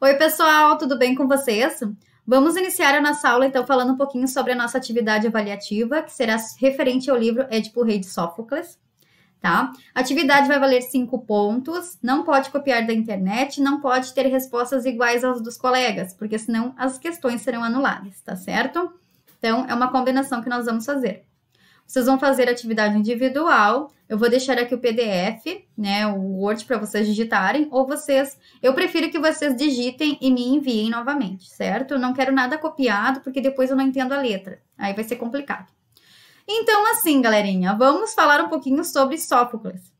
Oi, pessoal, tudo bem com vocês? Vamos iniciar a nossa aula, então, falando um pouquinho sobre a nossa atividade avaliativa, que será referente ao livro Édipo Rei de Sófocles, tá? A atividade vai valer cinco pontos, não pode copiar da internet, não pode ter respostas iguais às dos colegas, porque senão as questões serão anuladas, tá certo? Então, é uma combinação que nós vamos fazer. Vocês vão fazer atividade individual, eu vou deixar aqui o PDF, né, o Word para vocês digitarem, ou vocês, eu prefiro que vocês digitem e me enviem novamente, certo? Eu não quero nada copiado, porque depois eu não entendo a letra. Aí vai ser complicado. Então, assim, galerinha, vamos falar um pouquinho sobre Sófocles.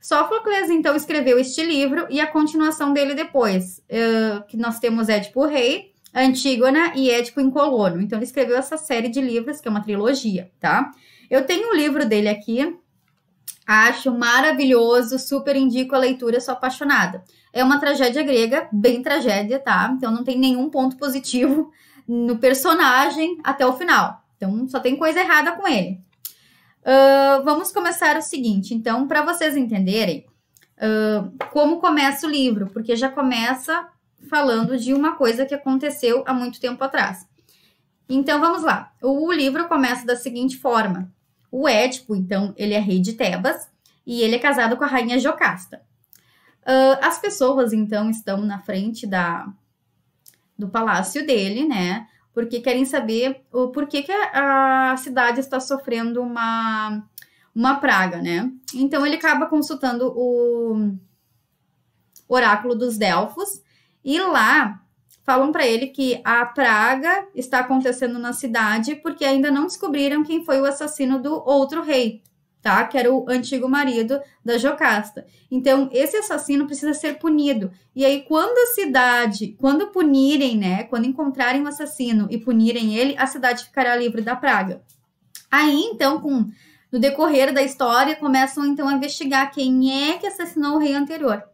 Sófocles, então, escreveu este livro e a continuação dele depois, uh, que nós temos Édipo Rei, Antígona e Édipo em Colono. Então, ele escreveu essa série de livros, que é uma trilogia, tá? Eu tenho o um livro dele aqui, Acho maravilhoso, super indico a leitura, sou apaixonada. É uma tragédia grega, bem tragédia, tá? Então não tem nenhum ponto positivo no personagem até o final. Então só tem coisa errada com ele. Uh, vamos começar o seguinte, então, para vocês entenderem uh, como começa o livro, porque já começa falando de uma coisa que aconteceu há muito tempo atrás. Então vamos lá. O livro começa da seguinte forma: o Édipo, então, ele é rei de Tebas e ele é casado com a rainha Jocasta. Uh, as pessoas, então, estão na frente da, do palácio dele, né? Porque querem saber o porquê que a, a cidade está sofrendo uma, uma praga, né? Então ele acaba consultando o oráculo dos Delfos e lá falam para ele que a praga está acontecendo na cidade porque ainda não descobriram quem foi o assassino do outro rei, tá? Que era o antigo marido da Jocasta. Então, esse assassino precisa ser punido. E aí, quando a cidade, quando punirem, né? Quando encontrarem o um assassino e punirem ele, a cidade ficará livre da praga. Aí, então, com no decorrer da história, começam então a investigar quem é que assassinou o rei anterior,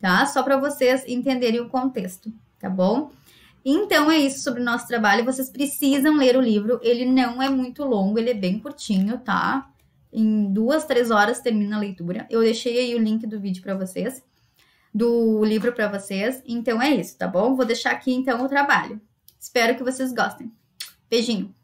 tá? Só para vocês entenderem o contexto tá bom? Então é isso sobre o nosso trabalho. Vocês precisam ler o livro. Ele não é muito longo, ele é bem curtinho, tá? Em duas, três horas termina a leitura. Eu deixei aí o link do vídeo para vocês, do livro para vocês. Então é isso, tá bom? Vou deixar aqui então o trabalho. Espero que vocês gostem. Beijinho.